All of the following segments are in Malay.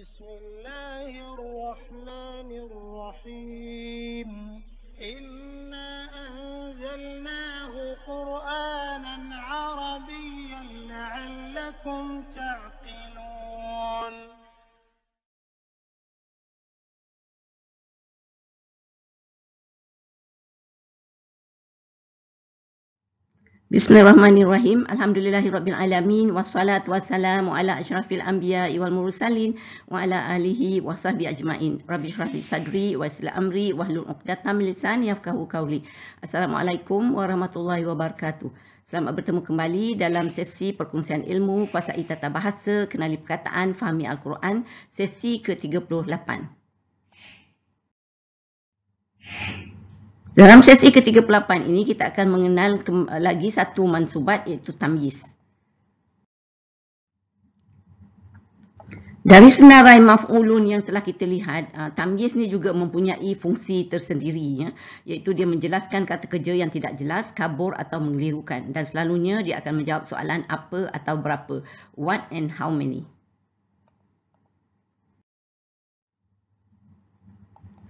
بسم الله الرحمن الرحيم إنا أنزلناه قرآنا عربيا لعلكم تعقلون Bismillahirrahmanirrahim. Alhamdulillahirrabbilalamin. Wassalatu wassalamu ala ashrafil anbiya iwal mursalin wa ala alihi wa sahbihi ajmain. Rabbi syrafi sadri wa isla amri wa hlul uqdatam lisan yafkahu kauli. Assalamualaikum warahmatullahi wabarakatuh. Selamat bertemu kembali dalam sesi perkongsian ilmu kuasai tata bahasa kenali perkataan fahami Al-Quran sesi ke-38. Dalam sesi ke-38 ini, kita akan mengenal eh, lagi satu mansubat iaitu tamyiz. Dari senarai maf'ulun yang telah kita lihat, eh, tamyiz ni juga mempunyai fungsi tersendiri. Ya? Iaitu dia menjelaskan kata kerja yang tidak jelas, kabur atau mengelirukan. Dan selalunya dia akan menjawab soalan apa atau berapa. What and how many.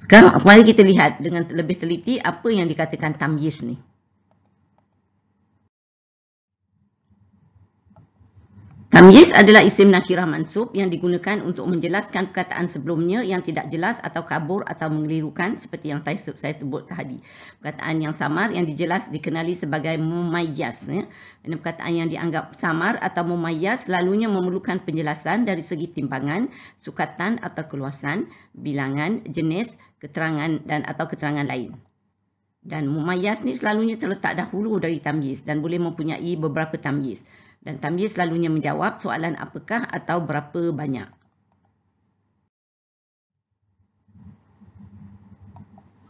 Sekarang ha, mari kita lihat dengan lebih teliti apa yang dikatakan tamyiz ni. Tamyiz adalah isim nakirah mansub yang digunakan untuk menjelaskan perkataan sebelumnya yang tidak jelas atau kabur atau mengelirukan seperti yang saya sebut tadi. Perkataan yang samar yang dijelas dikenali sebagai mumayyas. Ya. Perkataan yang dianggap samar atau mumayyas selalunya memerlukan penjelasan dari segi timbangan, sukatan atau keluasan, bilangan, jenis keterangan dan atau keterangan lain. Dan mumayas ni selalunya terletak dahulu dari tamyiz dan boleh mempunyai beberapa tamyiz. Dan tamyiz selalunya menjawab soalan apakah atau berapa banyak.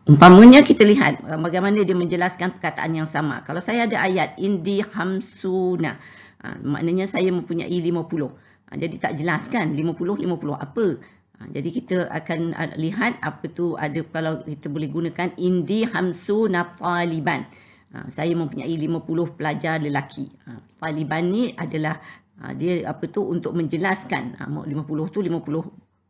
Umpamanya kita lihat eh, bagaimana dia menjelaskan perkataan yang sama. Kalau saya ada ayat indi hamsuna, ah, maknanya saya mempunyai 50. Ah, jadi tak jelaskan 50 50 apa? Ha, jadi kita akan lihat apa tu ada kalau kita boleh gunakan indi hamsu na taliban. Ha, saya mempunyai 50 pelajar lelaki. Ha, taliban ni adalah dia apa tu untuk menjelaskan 50 tu 50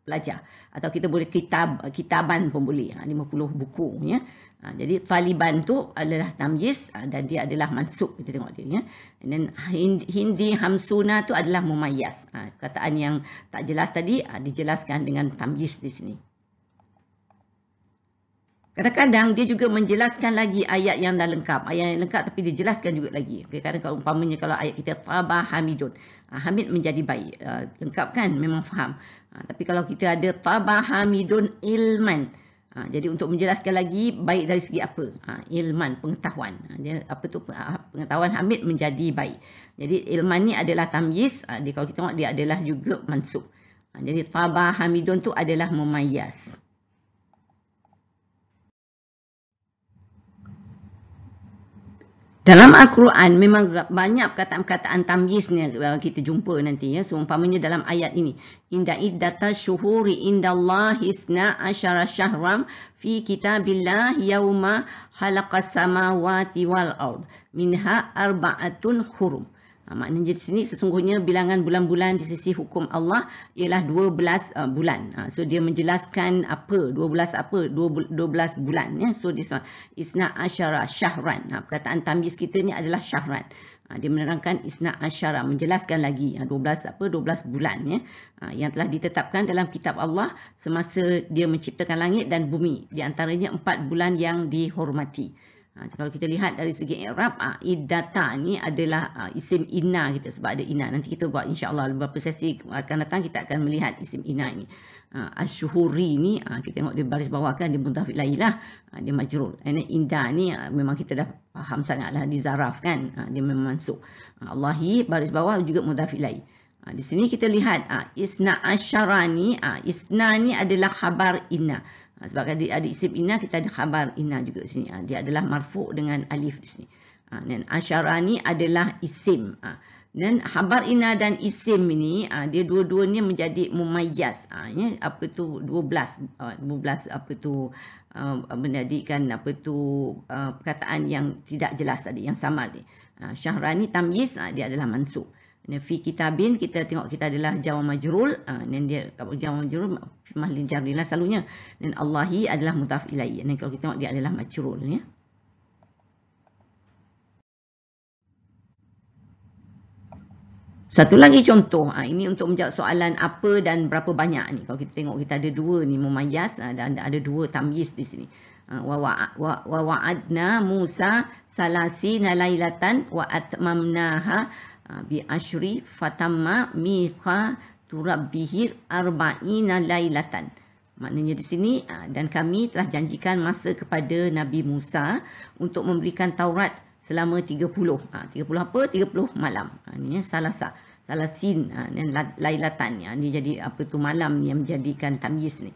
pelajar atau kita boleh kitab kitaban pun boleh 50 buku ya. Ha, jadi Taliban tu adalah tamyiz ha, dan dia adalah mansub kita tengok dia ya. And then Hindi, hamsuna tu adalah mumayyaz. Ha, kataan yang tak jelas tadi ha, dijelaskan dengan tamyiz di sini. Kadang-kadang dia juga menjelaskan lagi ayat yang dah lengkap. Ayat yang lengkap tapi dia jelaskan juga lagi. Okay, kadang kalau umpamanya kalau ayat kita tabah hamidun. Ha, hamid menjadi baik. Ha, lengkap kan? Memang faham. Ha, tapi kalau kita ada tabah hamidun ilman. Ha, jadi untuk menjelaskan lagi baik dari segi apa? Ha, ilman, pengetahuan. Ha, dia, apa tu ha, pengetahuan Hamid menjadi baik. Jadi ilman ni adalah tamyiz. Ha, dia, kalau kita tengok dia adalah juga mansub. Ha, jadi tabah Hamidun tu adalah memayas. Dalam Al-Quran memang banyak kata-kataan tamyiz ni kita jumpa nanti ya. Seumpamanya dalam ayat ini. Inda iddata syuhuri inda Allah isna asyara syahram fi kitabillah yawma halaqas samawati wal ard minha arba'atun hurum. Ha, maknanya di sini sesungguhnya bilangan bulan-bulan di sisi hukum Allah ialah 12 uh, bulan. Uh, so dia menjelaskan apa 12 apa 12 bulan ya. So this one isna asyara syahran. Uh, perkataan tamyiz kita ni adalah syahran. Uh, dia menerangkan isna asyara menjelaskan lagi uh, 12 apa 12 bulan ya. Uh, yang telah ditetapkan dalam kitab Allah semasa dia menciptakan langit dan bumi di antaranya 4 bulan yang dihormati. Ha, kalau kita lihat dari segi Arab, ha, idata ni adalah ha, isim inna kita sebab ada inna. Nanti kita buat insyaAllah beberapa sesi akan datang kita akan melihat isim inna ni. Ha, Ashuhuri ni ha, kita tengok di baris bawah kan dia muntafik lailah. Ha, dia majrul. Ini inda ni ha, memang kita dah faham sangatlah di zaraf kan. Ha, dia memang masuk. Ha, Allahi baris bawah juga muntafik lail. Ha, di sini kita lihat ha, isna asyara ni, ha, isna ni adalah khabar inna. Ha, sebab kan adik, adik isim Ina, kita ada khabar Ina juga di sini. Ha, dia adalah marfuk dengan alif di sini. Ha, dan asyarani adalah isim. Dan khabar Ina dan isim ini, dia dua-duanya menjadi mumayyaz. Apa tu Dua belas apa tu menjadikan apa tu perkataan yang tidak jelas tadi, yang sama tadi. Syahrani tamyiz, dia adalah mansuk. Nafi kitabin kita tengok kita adalah jawab majrul. Ha, dan dia jawab majrul mahli jarilah selalunya. Dan Allahi adalah mutaf ilai. Dan kalau kita tengok dia adalah majrul. Ya. Satu lagi contoh, ha, ini untuk menjawab soalan apa dan berapa banyak ni. Kalau kita tengok kita ada dua ni Mumayyaz ha, dan ada dua tamyiz di sini. Wa wa'adna Musa salasi nalailatan wa atmamnaha Ah, bi ashri fatamma miqa turabbihi arba'ina lailatan. Maknanya di sini ah, dan kami telah janjikan masa kepada Nabi Musa untuk memberikan Taurat selama 30. 30 ah, apa? 30 malam. Ini ya, salasa. Salasin dan lailatan. Ini jadi apa tu malam yang menjadikan tamyiz ni.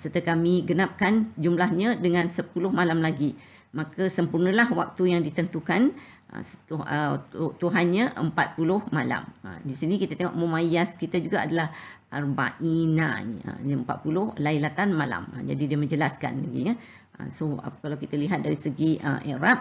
Serta kami genapkan jumlahnya dengan 10 malam lagi. Maka sempurnalah waktu yang ditentukan Ah, ah, Tuhannya puluh malam. Ah, di sini kita tengok Mumayyaz kita juga adalah arba'ina. puluh lailatan malam. Jadi dia menjelaskan lagi. Ya. So kalau kita lihat dari segi uh, Arab,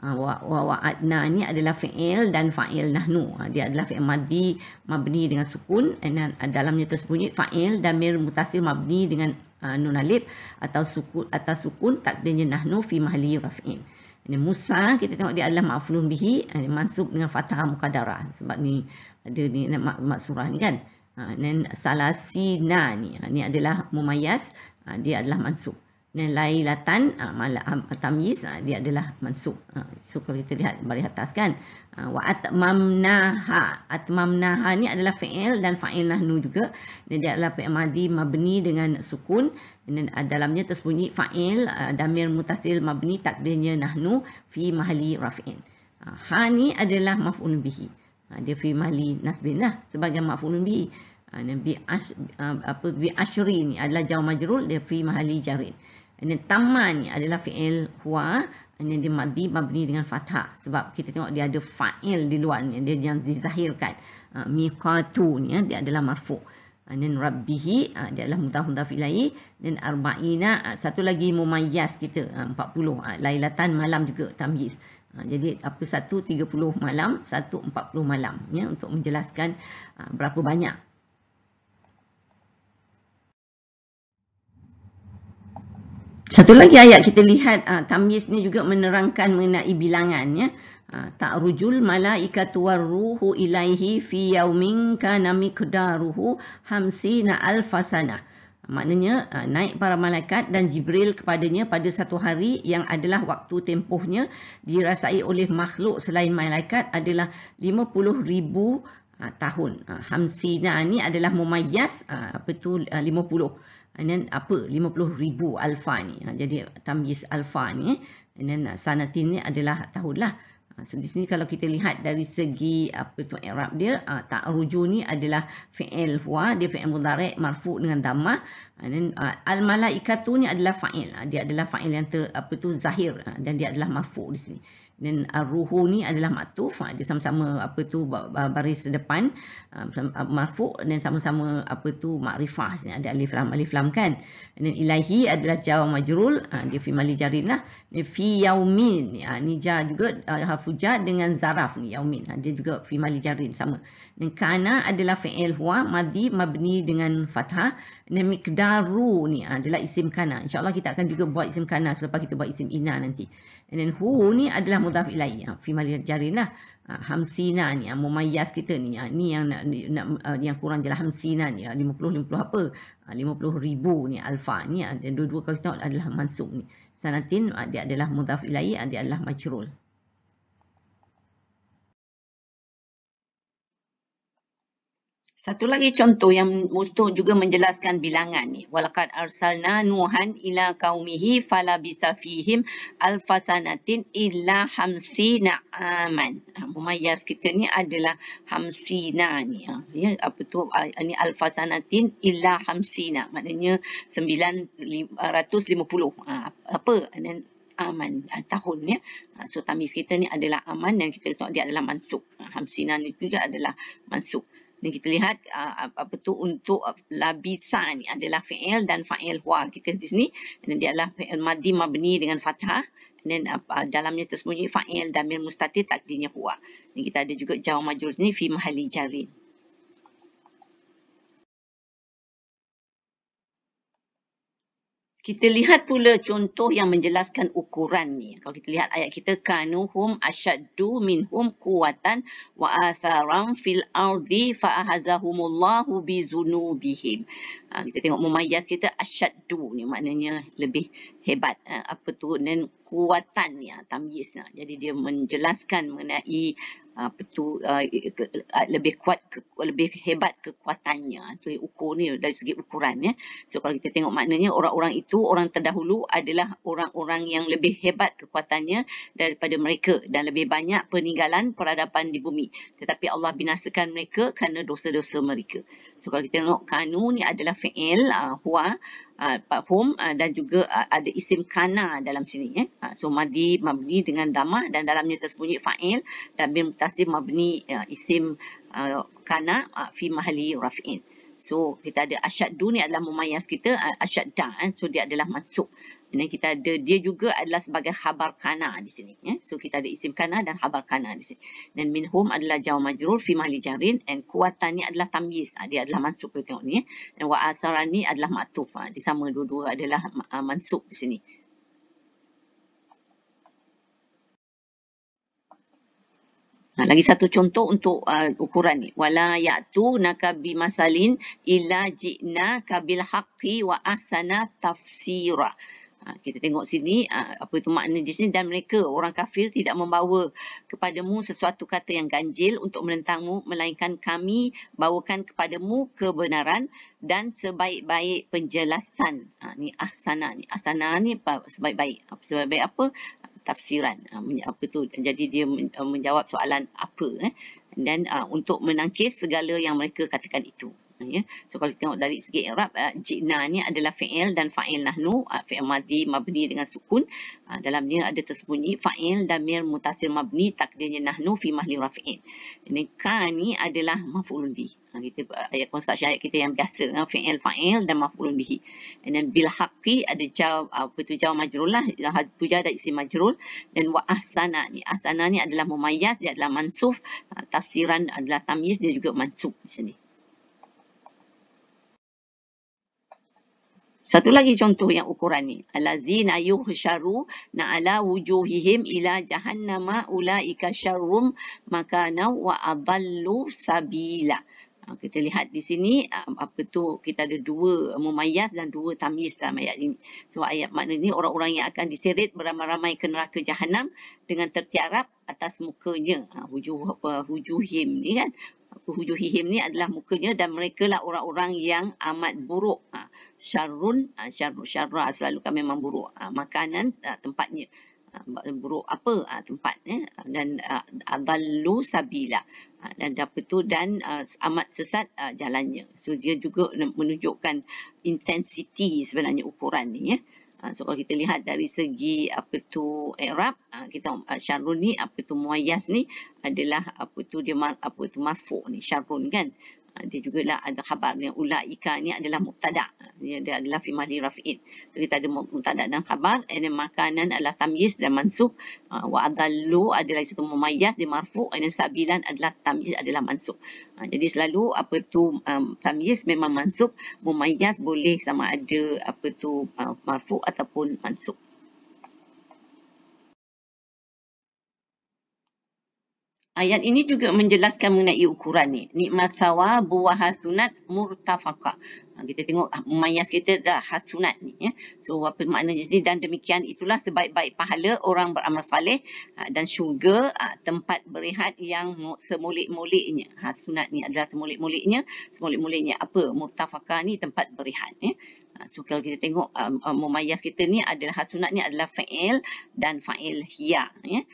uh, wa'adna ni adalah fi'il dan fa'il nahnu. Dia adalah fi'il madi mabni dengan sukun dan dalamnya tersembunyi fa'il dan mir mutasil mabni dengan uh, nun alif atau suku, atas sukun takdirnya nahnu fi mahli raf'in. Ini Musa kita tengok dia adalah maflun bihi eh, ini masuk dengan fathah muqaddarah sebab ni ada ni mak, mak surah ni kan. Ha dan salasina ni Ini ha, adalah Mumayas. Ha, dia adalah mansub dan lailatan ah, ah, tamyiz ah, dia adalah mansub. So kalau kita lihat bari atas kan wa atmamnaha atmamnaha ni adalah fi'il dan fa'ilnah nu juga. dia adalah fi'il madhi mabni dengan sukun dan dalamnya tersembunyi fa'il damir mutasil mabni takdirnya nahnu fi mahali raf'in. Ha ni adalah maf'ul bihi. dia fi mahali nasbin lah sebagai maf'ul bihi. Nabi ash, apa bi ashri ni adalah jaw majrul dia fi mahali jarin. Ini then ni adalah fi'il huwa. ini then dia madi mabni dengan fathah. Sebab kita tengok dia ada fa'il di luar ni. Dia yang dizahirkan. Uh, miqatu ni ya, dia adalah marfu'. And ah, then rabbihi uh, dia adalah mutahundaf ilahi. Then arba'ina uh, satu lagi mumayyas kita. Uh, 40. Lailatan malam juga tamyiz. Jadi apa satu 30 malam, satu 40 malam ya, untuk menjelaskan uh, berapa banyak Satu lagi ayat kita lihat uh, Tamyiz ni juga menerangkan mengenai bilangan ya. Ah, Ta'rujul malaikatu waruhu ilaihi fi yaumin kana miqdaruhu 50000 sanah. Maknanya ah, naik para malaikat dan Jibril kepadanya pada satu hari yang adalah waktu tempohnya dirasai oleh makhluk selain malaikat adalah 50000 ribu tahun. Uh, hamsina ni adalah mumayyas uh, apa tu And then apa ribu alfa ni. Ha, jadi tamyiz alfa ni. And then uh, sanatin ni adalah tahun lah. Ha, so di sini kalau kita lihat dari segi apa tu Arab dia. Uh, tak ruju ni adalah fi'il huwa. Dia fi'il mudarek marfu dengan damah. And then uh, al-malaikatu ni adalah fa'il. Ha, dia adalah fa'il yang ter, apa tu zahir. Dan dia adalah marfu di sini dan arruhu uh, ni adalah maktuf ha, dia sama-sama apa tu baris depan uh, uh, marfu dan sama-sama apa tu makrifah sini ada alif lam alif lam kan dan ilahi adalah jaw majrul ha, dia fi mali jarinah fi yaumin ha, ni ja juga harfu ja dengan zaraf ni yaumin dia juga fi mali jarin sama dan kana adalah fi'il huwa madi mabni dengan fathah dan mikdaru ni adalah isim kana insyaallah kita akan juga buat isim kana selepas kita buat isim ina nanti And then who ni adalah mudhaf ilai. Ha, fi malir jarinah. Ha, hamsina ni. Ha, mumayyas kita ni. Ha, ni yang nak, ni, nak, uh, yang kurang jelah hamsina ni. 50-50 ha, apa? Ha, 50 ribu ni. Alfa ni. Ha, dan dua-dua kalau kita tahu adalah mansub ni. Sanatin ha, dia adalah mudhaf ilai. Ha, dia adalah majrul. Satu lagi contoh yang Mustaq juga menjelaskan bilangan ni. Walakad arsalna nuhan ila kaumihi falabisa fihim alfasanatin illa hamsina aman. Ha, Mumayas kita ni adalah hamsina ni. Ha, ya, apa tu? Ini alfasanatin illa hamsina. Maknanya 950. Ha, apa? Dan aman tahun ya. So tamis kita ni adalah aman dan kita tengok dia adalah mansuk. Hamsina ni juga adalah mansuk. Ni kita lihat uh, apa tu untuk labisa ni adalah fi'il dan fa'il huwa kita di sini dan dia adalah fi'il madhi mabni dengan fathah dan uh, dalamnya tersembunyi fa'il damir mustatir takdirnya huwa. Ni kita ada juga jawab majrur sini fi mahalli jarin. Kita lihat pula contoh yang menjelaskan ukuran ni. Kalau kita lihat ayat kita kanuhum asyaddu minhum kuwatan wa atharam fil ardi fa ahazahumullahu bizunubihim. Ha, kita tengok mumayyaz kita asyaddu ni maknanya lebih hebat eh, apa tu dan kuatan ya tamyiz ya. jadi dia menjelaskan mengenai ah, apa tu uh, lebih kuat ke, lebih hebat kekuatannya tu ukur ni dari segi ukuran ya so kalau kita tengok maknanya orang-orang itu orang terdahulu adalah orang-orang yang lebih hebat kekuatannya daripada mereka dan lebih banyak peninggalan peradaban di bumi tetapi Allah binasakan mereka kerana dosa-dosa mereka So kalau kita tengok kanu ni adalah fi'il, uh, huwa, uh, parfum uh, dan juga uh, ada isim kana dalam sini. Eh. Uh, so madi mabni dengan dama dan dalamnya tersembunyi fa'il dan bin mutasim mabni uh, isim uh, kana uh, fi mahali raf'in. So kita ada asyad du ni adalah memayas kita, uh, asyad da. Eh. So dia adalah masuk. Ini kita ada, dia juga adalah sebagai khabar kana di sini. Ya? So, kita ada isim kana dan khabar kana di sini. Dan minhum adalah jawa majrul fi mahli jarin. And kuatan ni adalah tamyiz. Ha, dia adalah mansuk. Kita tengok ni. Ya? And wa asaran ni adalah maktuf. Ha, di sama dua-dua adalah uh, ah, mansuk di sini. Ha, lagi satu contoh untuk uh, ukuran ni. Wala ya'tu naka bimasalin ila ji'na kabil haqqi wa asana tafsirah. Ah, kita tengok sini, ah, apa itu makna di sini. Dan mereka, orang kafir, tidak membawa kepadamu sesuatu kata yang ganjil untuk menentangmu. Melainkan kami bawakan kepadamu kebenaran dan sebaik-baik penjelasan. Ha, ni ahsana. Ni ahsana ni sebaik-baik. Sebaik-baik apa? Tafsiran. Ha, apa itu Jadi dia menjawab soalan apa. Eh? Dan ha, untuk menangkis segala yang mereka katakan itu. Ya. So kalau tengok dari segi Arab, uh, eh, jina ni adalah fi'il dan fa'il nahnu, uh, fi'il madhi mabni dengan sukun. Uh, dalamnya ada tersembunyi fa'il damir mutasir mabni takdirnya nahnu fi mahli rafi'in. Ini ka ni adalah maf'ulun bih. Uh, ha, kita, uh, ayat konstruksi ayat kita yang biasa, uh, fi'il fa'il dan maf'ulun bihi. And then bil haqi ada jaw, uh, apa tu jaw majrul lah, puja ada isi majrul. Dan wa ahsana ni, ahsana ni adalah mumayas, dia adalah mansuf, uh, tafsiran adalah tamyiz, dia juga mansuf di sini. Satu lagi contoh yang ukuran ni. Alazina na ala wujuhihim ila jahannama ulaika syarrum makana wa adallu sabila. Ha, kita lihat di sini ah, apa tu kita ada dua mumayas dan dua tamis dalam ayat ini. So ayat maknanya orang-orang yang akan diseret beramai-ramai ke neraka jahanam dengan tertiarap atas mukanya. Ha, hujuh, hujuhim ni kan. Hujuhihim ni adalah mukanya dan mereka lah orang-orang yang amat buruk. Ha, syarun, ha, syarra selalu kan memang buruk. Ha, makanan ha, tempatnya. Ha, buruk apa ha, tempatnya. Dan ha, adallu sabila. dan apa tu dan amat sesat jalannya. So dia juga menunjukkan intensiti sebenarnya ukuran ni. Ya. Ha, so kalau kita lihat dari segi apa tu Arab, ha, kita ha, syarrun ni apa tu Muayas ni adalah apa tu dia apa tu marfu ni syarrun kan. Ah, dia juga lah ada khabar ni ulaika ni adalah mubtada dia, dia adalah fi mali rafiin so kita ada mubtada dan khabar and makanan adalah tamyiz dan mansuh ah, wa adallu adalah satu mumayyaz di marfu and sabilan adalah tamyiz adalah mansuh ah, jadi selalu apa tu um, tamyiz memang mansuh mumayyaz boleh sama ada apa tu uh, marfu ataupun mansuh Ayat ini juga menjelaskan mengenai ukuran ni. Nikmat sawa buah hasunat murtafaqah. Ha, kita tengok ha, mayas kita dah khas sunat ni. Ya. So apa makna jenis dan demikian itulah sebaik-baik pahala orang beramal saleh ha, dan syurga tempat berehat yang semulik-muliknya. Ha, sunat ni adalah semulik-muliknya. Semulik-muliknya apa? Murtafaka ni tempat berehat. Ya. So kalau kita tengok um, um mayas kita ni adalah khas sunat ni adalah fa'il dan fa'il hiya. Ya.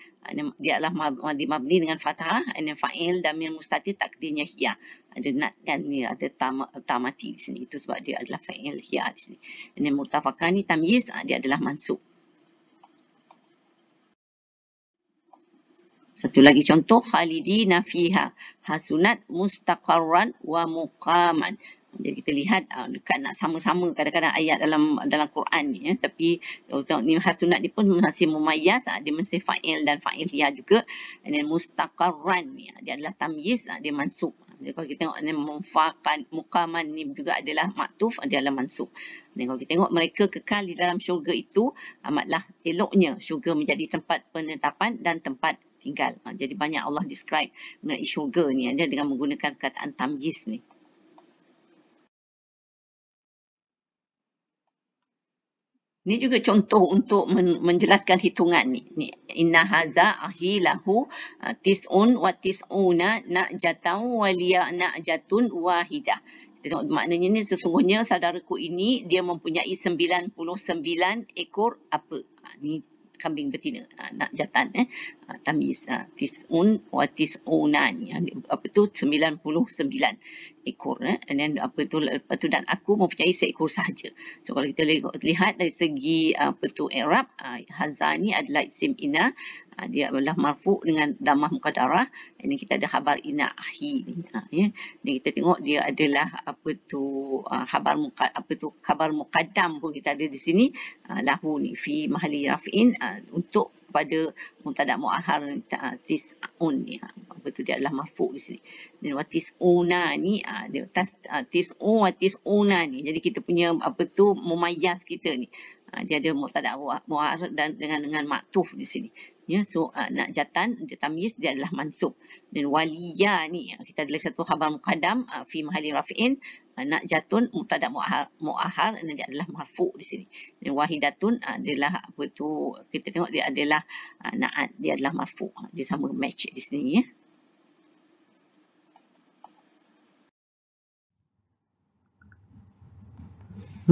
Dia adalah mandi mabni dengan fathah. Ini fa'il dan mil mustatir takdirnya hiya ada nat kan ni ada tamat tamati di sini itu sebab dia adalah fa'il hiya di sini ini mutafaka ni tamyiz ah, dia adalah mansub satu lagi contoh Khalidi fiha hasunat mustaqarran wa muqaman jadi kita lihat ah, dekat nak sama-sama kadang-kadang ayat dalam dalam Quran ni ya. tapi untuk ni hasunat ni pun masih mumayyaz ah, dia mesti fa'il dan fa'il ya juga and then mustaqarran ni dia adalah tamyiz dia mansub jadi kalau kita tengok ni mufakat mukaman ni juga adalah maktuf adalah mansub. Jadi kalau kita tengok mereka kekal di dalam syurga itu amatlah eloknya syurga menjadi tempat penetapan dan tempat tinggal. Ha, jadi banyak Allah describe mengenai syurga ni aja dengan menggunakan perkataan tamyiz ni. Ini juga contoh untuk menjelaskan hitungan ni. ni. Inna haza ahi lahu uh, tis'un wa tis'una na'jatan walia nak jatun wahidah. Kita tengok maknanya ni sesungguhnya saudaraku ini dia mempunyai 99 ekor apa. Ha, ni kambing betina, ha, na'jatan. Eh. Ah, tamis ha, ah, tisun wa ah, tisunan ya, apa tu 99 ekor eh? and then apa tu lepas tu dan aku mempunyai seekor sahaja so kalau kita lihat dari segi apa tu Arab ha, ni adalah isim ina ha, dia adalah marfu dengan damah muka darah ini kita ada khabar ina ahi ni ha, ya ni kita tengok dia adalah apa tu khabar muka apa tu khabar mukadam pun kita ada di sini lahu ni fi mahali rafin untuk kepada mutada muakhar ah, tis'un ni ha. apa tu dia adalah marfu di sini dan wa tis'una ni ah, tisun tis'u tis'una ni jadi kita punya apa tu mumayyaz kita ni dia ada mutada muakhar dan dengan dengan maktuf di sini Ya, so uh, nak jatan, dia tamis, dia adalah mansub. Dan waliya ni, ah, kita ada satu khabar muqadam, uh, ah, fi mahali rafi'in, uh, nak jatun, mutadak mu'ahar, mu'ahar, dan dia adalah marfu di sini. Dan wahidatun uh, adalah, apa tu, kita tengok dia adalah uh, na'at, dia adalah marfu. Dia sama match di sini, ya.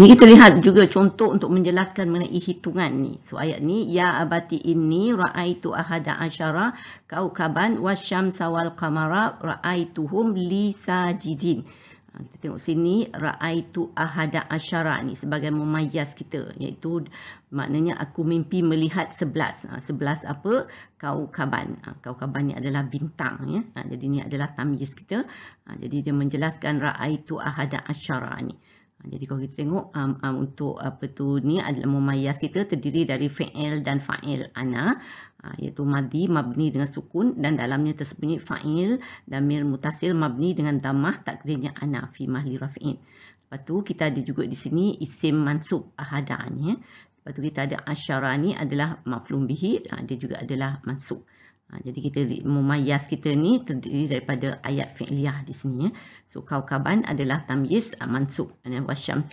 Ini kita lihat juga contoh untuk menjelaskan mengenai hitungan ni. So ayat ni ya abati inni raaitu ahada asyara kaukaban wasyamsa sawal qamara raaituhum li sajidin. Ha, kita tengok sini raaitu ahada asyara ni sebagai memayas kita iaitu maknanya aku mimpi melihat sebelas. Ha, sebelas apa? Kaukaban. Ha, kaukaban ni adalah bintang ya. Jadi ni adalah tamyiz kita. Jadi dia menjelaskan raaitu ahada asyara ni. Ha, jadi kalau kita tengok um, um, untuk apa tu ni adalah mumayyaz kita terdiri dari fi'il dan fa'il ana ha, iaitu madi mabni dengan sukun dan dalamnya tersembunyi fa'il dan mir mutasil mabni dengan damah takdirnya ana fi mahli raf'in. Lepas tu kita ada juga di sini isim mansub ahada ni. Ya. Lepas tu kita ada asyara ni adalah maflum bihi ha, dia juga adalah mansub. Ha, jadi kita memayas kita ni terdiri daripada ayat fi'liyah di sini ya. So kaukaban adalah tamyiz ah, mansub. Ya wasyams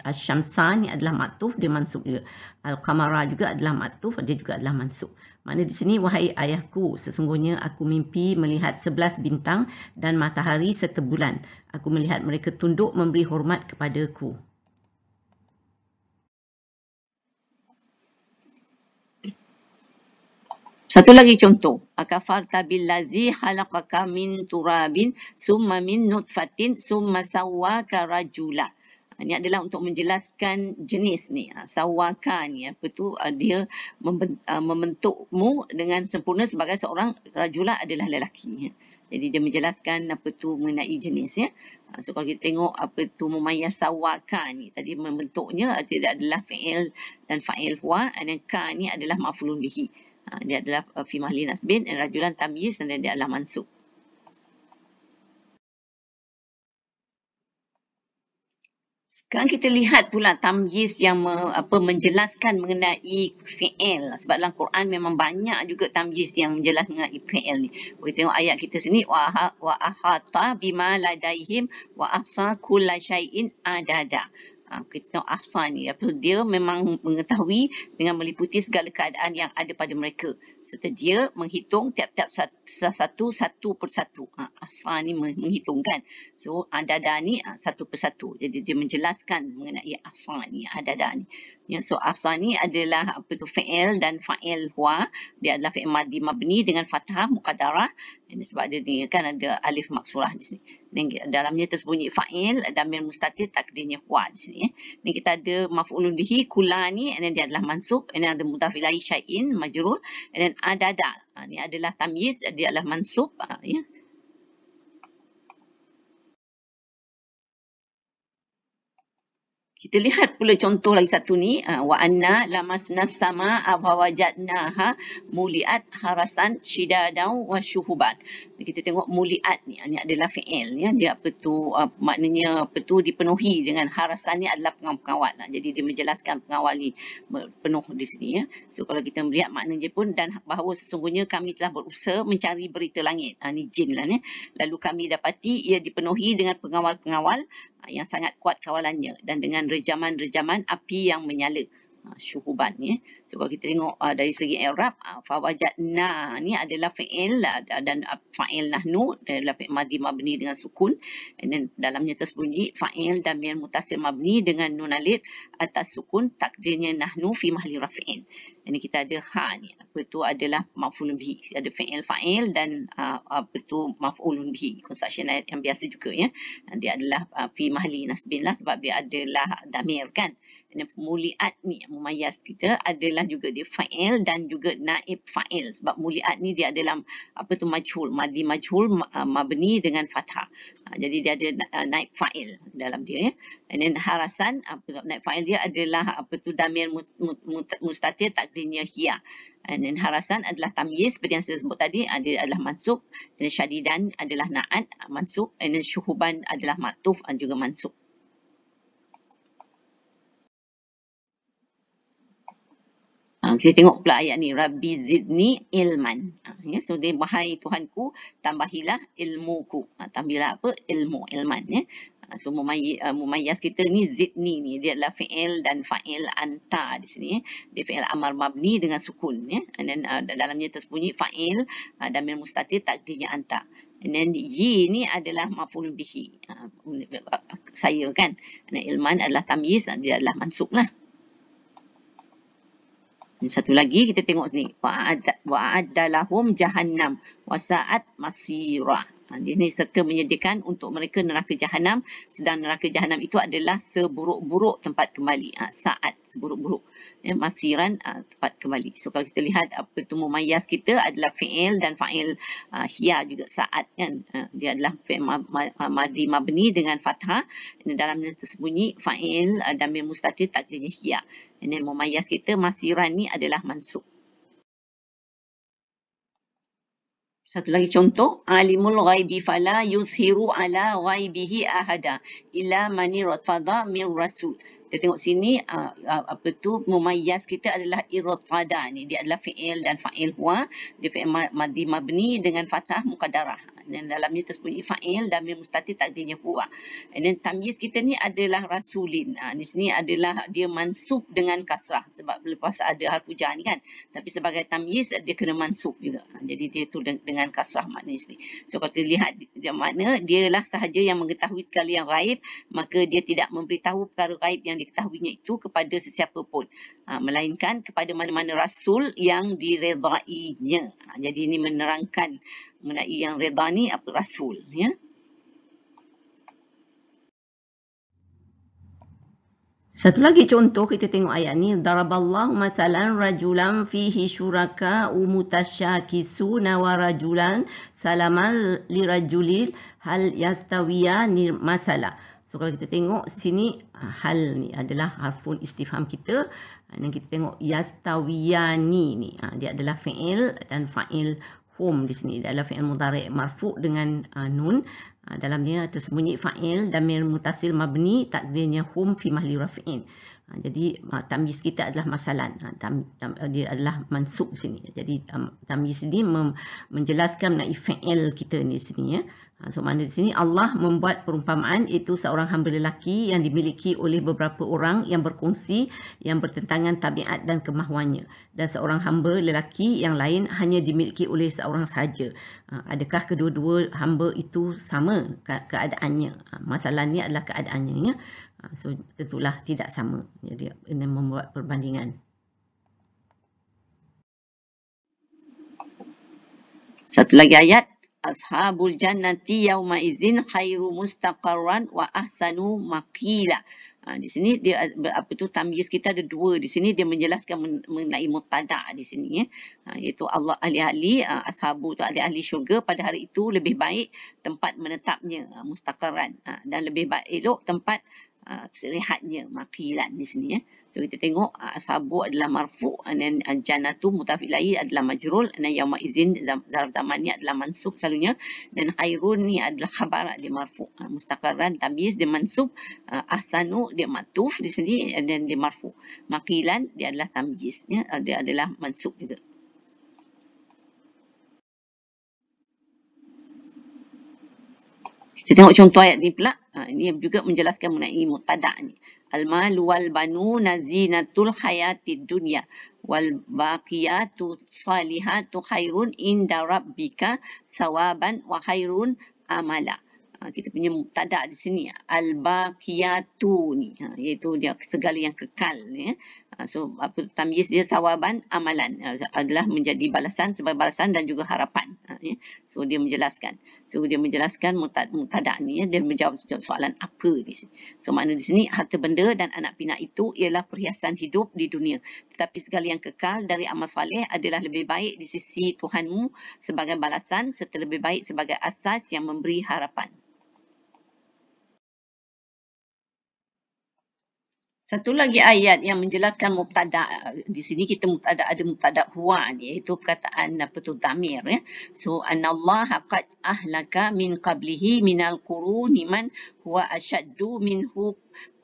ni adalah matuf dia mansub juga. Al-qamara juga adalah matuf dia juga adalah mansub. Mana di sini wahai ayahku sesungguhnya aku mimpi melihat sebelas bintang dan matahari serta bulan. Aku melihat mereka tunduk memberi hormat kepadaku. Satu lagi contoh. Akafarta billazi halakaka min turabin summa min nutfatin summa sawaka rajula. Ha, ini adalah untuk menjelaskan jenis ni. Ha, sawaka ni apa tu ha, dia membentukmu dengan sempurna sebagai seorang rajula adalah lelaki. Jadi dia menjelaskan apa tu mengenai jenis ya. So kalau kita tengok apa tu memayas sawaka ni. Tadi membentuknya tidak adalah fa'il dan fa'il huwa. Dan ka ni adalah maflun bihi. Ha, dia adalah uh, fi mahli nasbin dan rajulan tamyiz dan dia adalah mansub. Sekarang kita lihat pula tamyiz yang me, apa, menjelaskan mengenai fi'il. Sebab dalam Quran memang banyak juga tamyiz yang menjelaskan mengenai fi'il ni. Kita tengok ayat kita sini. Wa ahata bima ladaihim wa ahsa adada. Ah, kita tengok Afsan ni. Dia memang mengetahui dengan meliputi segala keadaan yang ada pada mereka. Serta dia menghitung tiap-tiap satu, satu per satu. Ah, Afsan ni menghitungkan. So, Adada ah, ni satu per satu. Jadi, dia menjelaskan mengenai Afsan ni, Adada ni. Ya, so afsa ni adalah apa tu fa'il dan fa'il huwa. Dia adalah fa'il madi mabni dengan fathah muqaddarah. Ini sebab dia ni kan ada alif maksurah di sini. Ini dalamnya tersembunyi fa'il dan mil mustatir takdirnya huwa di sini. Ya. Ini kita ada maf'ulun bihi kula ni. Ini dia adalah mansub. Ini ada mutafilai syai'in majrur. Dan ada Ha, ini adalah tamyiz. Dia adalah mansub. Ha, ya. Kita lihat pula contoh lagi satu ni uh, wa anna lamasna sama abawajadnaha muliat harasan shidadau wa syuhubat. Kita tengok muliat ni ni adalah fi'il ya dia apa tu uh, maknanya apa tu dipenuhi dengan harasan ni adalah pengawal-pengawal. Jadi dia menjelaskan pengawal ni penuh di sini ya. So kalau kita melihat maknanya pun dan bahawa sesungguhnya kami telah berusaha mencari berita langit. Ha, ni jin lah ni. Lalu kami dapati ia dipenuhi dengan pengawal-pengawal uh, yang sangat kuat kawalannya dan dengan rejaman-rejaman api yang menyala. Ha, syuhuban ya. So kalau kita tengok uh, dari segi Arab, uh, ah, fawajatna ni adalah fa'il uh, lah. dan uh, fa'il nahnu adalah fa'il madhi mabni dengan sukun. And then dalamnya tersembunyi fa'il dan mutasir mabni dengan nun alif atas sukun takdirnya nahnu fi mahli rafi'in. Ini kita ada ha ni. Apa tu adalah maf'ulun bihi. Ada fa'il fa'il dan uh, apa tu maf'ulun bihi. Construction ayat yang biasa juga ya. Dia adalah uh, fi mahli nasbin lah sebab dia adalah damir kan. Dan pemuliat ni yang memayas kita adalah ialah juga dia fa'il dan juga naib fa'il sebab muliat ni dia ada dalam apa tu majhul madhi majhul ah, mabni dengan fathah ah, jadi dia ada ah, naib fa'il dalam dia ya and then harasan apa tu naib fa'il dia adalah apa tu damir mustatir takdirnya hiya and then harasan adalah tamyiz seperti yang saya sebut tadi ada adalah mansub dan syadidan adalah naat mansub and then syuhuban adalah matuf dan juga mansub kita tengok pula ayat ni rabbi zidni ilman ah, ya so dia wahai tuhanku tambahilah ilmuku ah, tambahilah apa ilmu ilman ya ah, so mumayyiz kita ni zidni ni dia adalah fi'il dan fa'il anta di sini ya. dia fi'il amar mabni dengan sukun ya and then uh, dalamnya tersembunyi fa'il uh, dan mil mustatir takdirnya anta and then y ni adalah maf'ul bihi uh, saya kan dan ilman adalah tamyiz dia adalah mansuklah satu lagi kita tengok ni. Wa'adalahum jahannam wa sa'at masirah. Ha, Disney serta menyediakan untuk mereka neraka jahanam sedang neraka jahanam itu adalah seburuk-buruk tempat kembali ha, saat seburuk-buruk ya, masiran ha, tempat kembali. So kalau kita lihat apa itu mumayas kita adalah fi'il dan fa'il uh, hiya juga saat kan dia adalah madi mabni dengan fathah dan dalamnya tersembunyi fa'il dan mustatir tak jadi hiya. Ini mumayas kita masiran ni adalah mansub. satu lagi contoh alimul ghaibi fala yushiru ala ghaibihi ahada ila mani ratfada min rasul kita tengok sini apa tu mumayyaz kita adalah irtfada ni dia adalah fiil dan fa'il huwa dia fi'il madhi mabni dengan fatah muqaddarah yang dalamnya tersebut fa'il dan bil mustatir takdirnya buah. And then tamyiz kita ni adalah rasulin. Ha, di sini adalah dia mansub dengan kasrah sebab lepas ada harfu jar ni kan. Tapi sebagai tamyiz dia kena mansub juga. Ah, jadi dia tu dengan kasrah makna ni. sini. So kalau kita lihat dia makna dia lah sahaja yang mengetahui segala yang raib maka dia tidak memberitahu perkara raib yang diketahuinya itu kepada sesiapa pun. Ha, melainkan kepada mana-mana rasul yang diredainya. Ha, jadi ini menerangkan mengenai yang redha ni apa rasul ya Satu lagi contoh kita tengok ayat ni daraballahu masalan rajulan fihi syuraka umutasyakisuna wa rajulan salaman lirajulil hal yastawiyani masalah So kalau kita tengok sini ah, hal ni adalah harfun istifham kita ah, dan kita tengok yastawiyani ni ah, dia adalah fi'il dan fa'il home di sini adalah fi'il mudhari' marfu' dengan uh, nun uh, dalamnya tersembunyi fa'il damir mutasil mabni takdirnya hum fi mahli rafi'in uh, jadi uh, tamyiz kita adalah masalan tam, tam, dia adalah mansub sini jadi um, tamyiz ini menjelaskan mengenai fa'il kita ni sini ya Ha, so, mana di sini Allah membuat perumpamaan itu seorang hamba lelaki yang dimiliki oleh beberapa orang yang berkongsi yang bertentangan tabiat dan kemahuannya. Dan seorang hamba lelaki yang lain hanya dimiliki oleh seorang sahaja. Ha, adakah kedua-dua hamba itu sama keadaannya? Ha, Masalahnya adalah keadaannya. Ya? So, tentulah tidak sama. Jadi, ya, ini membuat perbandingan. Satu lagi ayat ashabul jannati yauma izin khairu mustaqarran wa ahsanu maqila. Ha, di sini dia apa tu tamyiz kita ada dua di sini dia menjelaskan mengenai mutada di sini ya ha, iaitu Allah ahli-ahli ha, ashabu tu ahli-ahli syurga pada hari itu lebih baik tempat menetapnya ha, mustaqarran ha, dan lebih baik elok tempat Ah, selihatnya makilan di sini. Ya. So, kita tengok ah, sabu adalah marfu, dan janatu mutafi'lai adalah majrul, dan yaumah izin zarab zaman ni adalah mansub selalunya, dan khairun ni adalah khabar di marfu. Ah, Mustakaran, tamiz di mansub, ahsanu dia matuf di sini, dan di marfu. Makilan dia adalah tamiz, ya. dia adalah mansub juga. Kita tengok contoh ayat ni pula. Ha, ini juga menjelaskan mengenai mutada ni. Al-mal wal-banu nazinatul hayati dunya. Wal-baqiyatu salihatu khairun inda rabbika sawaban wa khairun amala. Ha, kita punya mutada di sini. Al-baqiyatu ni. Ha, iaitu dia segala yang kekal ni. Ya. Ha, so, apa tamis dia sawaban amalan. Ha, adalah menjadi balasan sebagai balasan dan juga harapan ya. So dia menjelaskan. So dia menjelaskan mutada ni ya. dia menjawab soalan apa ni? So makna di sini harta benda dan anak pinak itu ialah perhiasan hidup di dunia. Tetapi segala yang kekal dari amal soleh adalah lebih baik di sisi Tuhanmu sebagai balasan serta lebih baik sebagai asas yang memberi harapan. satu lagi ayat yang menjelaskan mubtada di sini kita mubtada ada mubtada huwa iaitu perkataan apa tu dhamir ya so annallaha qad ahlaka min qablihi min alquruni man huwa ashaddu minhu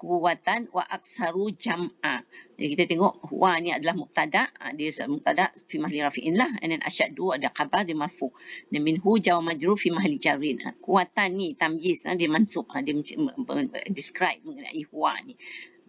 kuwatan wa aksaru jam'a. Jadi kita tengok huwa ni adalah mubtada, ah, dia sebab mubtada fi mahli rafiin lah. And then asyaddu ada khabar dia marfu. Dan minhu jaw majrur fi mahli jarin. Kuwatan ah. ni tamyiz ah, dia mansub, dia describe mengenai huwa ni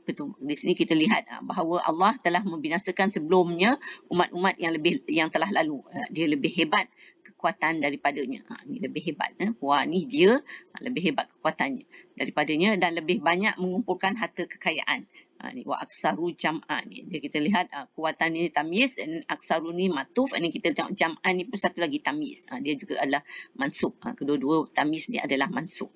betul di sini kita lihat ah, bahawa Allah telah membinasakan sebelumnya umat-umat yang lebih yang telah lalu ah, dia lebih hebat kekuatan daripadanya ini ah, lebih hebat eh. wah ini dia lebih hebat kekuatannya daripadanya dan lebih banyak mengumpulkan harta kekayaan ini wa aksaru jam'an Dia kita lihat kekuatan ini tamyiz dan aksaru ni matuf ini kita tengok jam'an ni pun satu lagi tamyiz dia juga adalah mansub kedua-dua tamyiz ni adalah mansub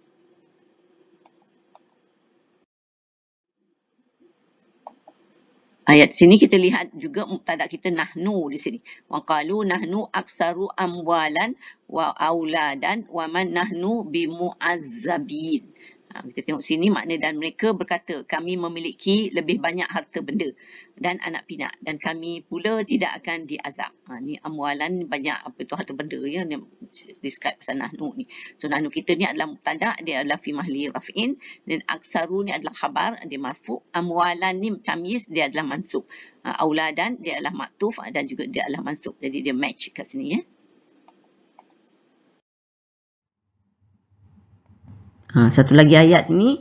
Ayat sini kita lihat juga mubtada kita nahnu di sini. Wa qalu nahnu aksaru amwalan wa auladan wa man nahnu bimu'azzabin. Ha, kita tengok sini makna dan mereka berkata kami memiliki lebih banyak harta benda dan anak pinak dan kami pula tidak akan diazab. Ha, ni amualan banyak apa tu harta benda ya ni describe pasal nahnu ni. So nahnu kita ni adalah tanda dia adalah fi mahli raf'in dan aksaru ni adalah khabar dia marfu. Amualan ni tamyiz dia adalah mansub. Ha, auladan dia adalah maktuf dan juga dia adalah mansub. Jadi dia match kat sini ya. Ha, satu lagi ayat ni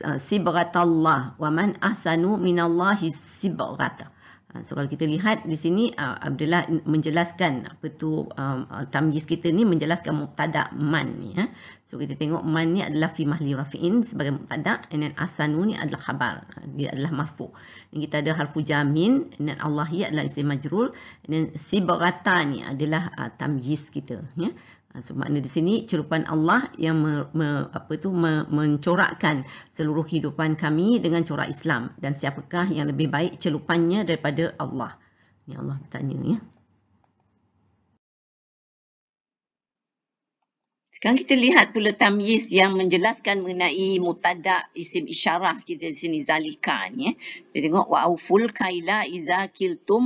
uh, sibratallah wa man ahsanu minallahi sibrata. Ha, so kalau kita lihat di sini uh, Abdullah menjelaskan apa tu um, uh, tamyiz kita ni menjelaskan muqtada man ni ya. So kita tengok man ni adalah fi mahli rafiin sebagai muqtada and then asanu ni adalah khabar ha, dia adalah marfu. Dan kita ada harfu jamin and then Allah adalah isim majrur and then sibrata ni adalah uh, tamyiz kita ya. Ha, so, makna di sini celupan Allah yang me, me, apa tu me, mencorakkan seluruh kehidupan kami dengan corak Islam dan siapakah yang lebih baik celupannya daripada Allah. Ini Allah bertanya ya. Sekarang kita lihat pula tamyiz yang menjelaskan mengenai mutadak isim isyarah kita di sini zalika ni ya. Kita tengok wa auful kaila iza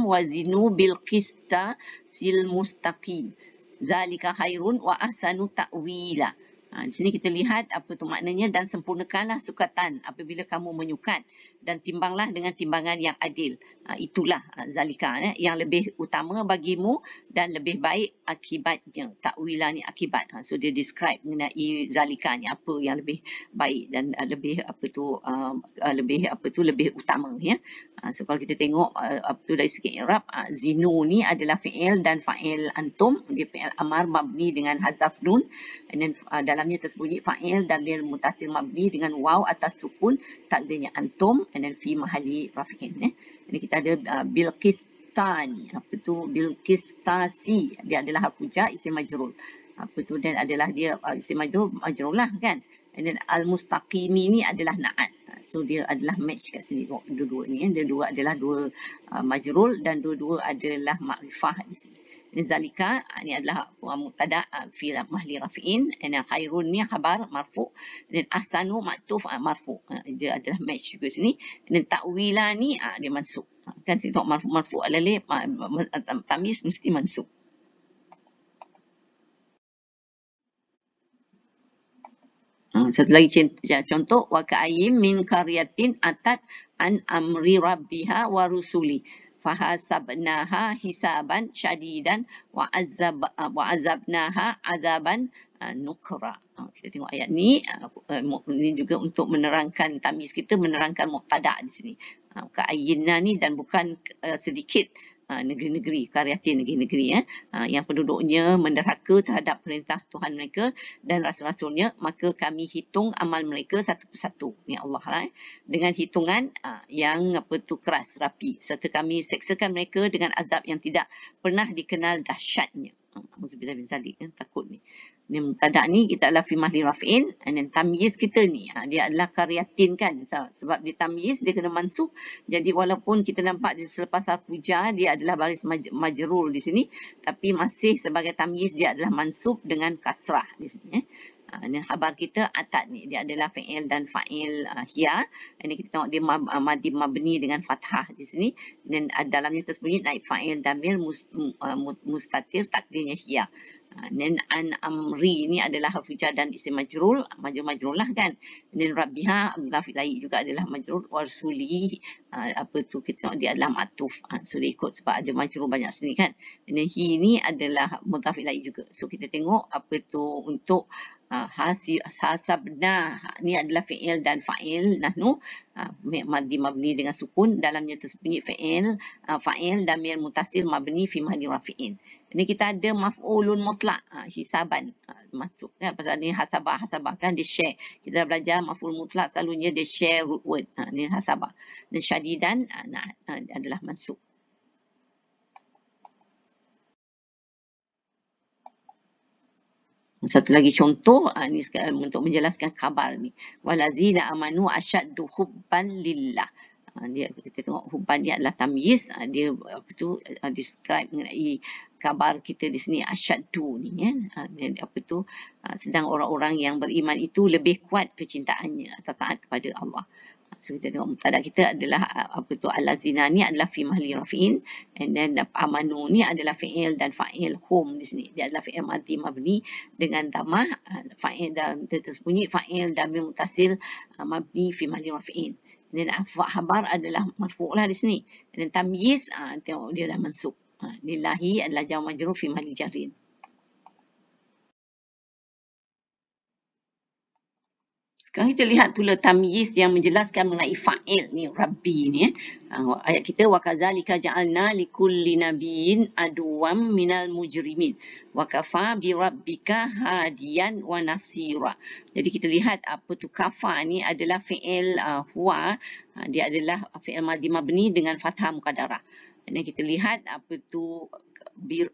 wazinu bil qista sil mustaqim zalika khairun wa ahsanu ta'wila. Ha, di sini kita lihat apa tu maknanya dan sempurnakanlah sukatan apabila kamu menyukat dan timbanglah dengan timbangan yang adil. Ah, itulah ha, zalika eh, yang lebih utama bagimu dan lebih baik akibatnya. Takwilah ni akibat. Ha, so dia describe mengenai zalika ni apa yang lebih baik dan uh, lebih apa tu uh, uh, lebih apa tu lebih utama ya. Ha, so kalau kita tengok uh, apa tu dari segi Arab, uh, zinu ni adalah fi'il dan fa'il antum, dia fi'il amar mabni dengan hazaf nun and then uh, dalamnya tersembunyi fa'il dan bil mutasil mabni dengan waw atas sukun takdirnya antum and then fi mahali rafi'in Eh. Ini kita ada uh, Bilqistani. Apa tu? Bilqistasi. Dia adalah harfu ja' isim majrur. Apa tu? Dan adalah dia uh, isim majrur, majrur lah kan. And then Al-Mustaqimi ni adalah na'at. Uh, so dia adalah match kat sini. Dua-dua ni. Eh. Dia dua adalah dua uh, majrur dan dua-dua adalah ma'rifah di sini. Zalika ini ah, adalah mutada ah, fi mahli rafiin ana khairun ni khabar marfu dan asanu maktuf ah, marfu dia adalah match juga sini dan takwila ni dia masuk. kan sini tok marfu marfu alali tamis mesti masuk. satu lagi ya, contoh wa ka'ayyim min qaryatin atat an amri rabbiha wa rusuli fahasabnaha hisaban syadidan wa azab wa azabnaha azaban nukra. Kita tengok ayat ni ini juga untuk menerangkan tamis kita menerangkan muqtada di sini. Keayinan ni dan bukan sedikit Uh, negeri-negeri, karyatin negeri-negeri eh, uh, yang penduduknya menderhaka terhadap perintah Tuhan mereka dan rasul-rasulnya, maka kami hitung amal mereka satu persatu. ya Allah lah. Eh, dengan hitungan uh, yang apa tu keras, rapi. Serta kami seksakan mereka dengan azab yang tidak pernah dikenal dahsyatnya. Uh, hmm, Muzubillah bin Zalik, eh, takut ni ni mutada ni kita adalah fi mahli rafin and then tamyiz kita ni ha, dia adalah karyatin kan sebab dia tamyiz dia kena mansuh jadi walaupun kita nampak di selepas puja dia adalah baris maj majrur di sini tapi masih sebagai tamyiz dia adalah mansuh dengan kasrah di sini eh. Ini ha, uh, khabar kita atat ni. Dia adalah fa'il dan fa'il uh, ha, hiya. Ini kita tengok dia mab, uh, mabni dengan fathah di sini. Dan uh, dalamnya tersembunyi naib fa'il damir mus, uh, mustatir takdirnya hiya. Ah, Nen an amri ni adalah harfu dan isim majrul. Majrul-majrul ah, lah kan. Nen rabiha abdullah filai juga adalah majrul. Warsuli ah, apa tu kita tengok dia adalah matuf. Sudah so, ikut sebab ada majrul banyak sini kan. Nen hi ni adalah mutafilai juga. So kita tengok apa tu untuk hasabna. Ni adalah fi'il dan fa'il. Nahnu madi mabni dengan sukun. Dalamnya tersebut fi'il, fa'il dan mir mutasil mabni fi mahni rafi'in. Ini kita ada maf'ulun mutlak. Ha, hisaban. Ha, masuk. Kan? Pasal ni hasabah. Hasabah kan dia share. Kita dah belajar maf'ul mutlak selalunya dia share root word. Ha, ah, ini hasabah. Dan syadidan ha, nah, ha, adalah masuk. Satu lagi contoh ni untuk menjelaskan khabar ni. Walazina amanu asyaddu hubban lillah. Dia kita tengok hubban ni adalah tamyiz dia apa tu describe mengenai kabar kita di sini asyadu ni ya ah, apa tu ah, sedang orang-orang yang beriman itu lebih kuat percintaannya atau taat kepada Allah. Ah, so kita tengok mutada kita adalah apa tu alazina ni adalah fi mahli rafin and then amanu ni adalah fi'il dan fa'il hum di sini dia adalah fi'il madhi mabni dengan damah fa'il dan tersembunyi fa'il dan mutasil mabni fi mahli rafin dan afwa habar adalah marfu' lah di sini dan tamyiz tengok dia dah mansub Ha, lillahi adalah jawab majruh fi mahli jarin. Sekarang kita lihat pula tamyiz yang menjelaskan mengenai fa'il ni, Rabbi ni. Eh. Ha, ayat kita, وَكَذَلِكَ جَعَلْنَا لِكُلِّ نَبِيِّنَ أَدُوَمْ مِنَ الْمُجْرِمِينَ وَكَفَى بِرَبِّكَ هَدِيًا وَنَسِيرًا Jadi kita lihat apa tu kafa ni adalah fa'il uh, huwa. Ha, dia adalah fi'il madimabni dengan fathah muqadarah. Dan kita lihat apa tu